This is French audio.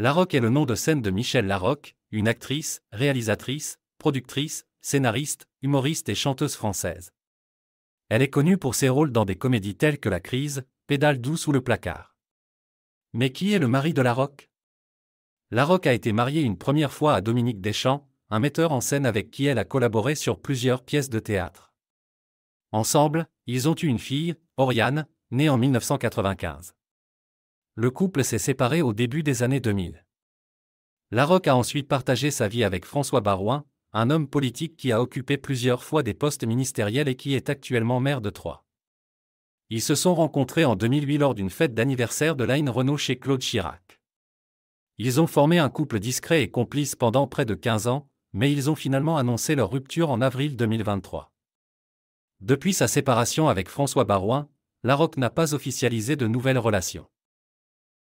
Larocque est le nom de scène de Michel Larocque, une actrice, réalisatrice, productrice, scénariste, humoriste et chanteuse française. Elle est connue pour ses rôles dans des comédies telles que La Crise, Pédale douce ou Le Placard. Mais qui est le mari de Larocque Larocque a été mariée une première fois à Dominique Deschamps, un metteur en scène avec qui elle a collaboré sur plusieurs pièces de théâtre. Ensemble, ils ont eu une fille, Oriane, née en 1995. Le couple s'est séparé au début des années 2000. Larocque a ensuite partagé sa vie avec François Barouin, un homme politique qui a occupé plusieurs fois des postes ministériels et qui est actuellement maire de Troyes. Ils se sont rencontrés en 2008 lors d'une fête d'anniversaire de Line Renault chez Claude Chirac. Ils ont formé un couple discret et complice pendant près de 15 ans, mais ils ont finalement annoncé leur rupture en avril 2023. Depuis sa séparation avec François Barouin, Larocque n'a pas officialisé de nouvelles relations.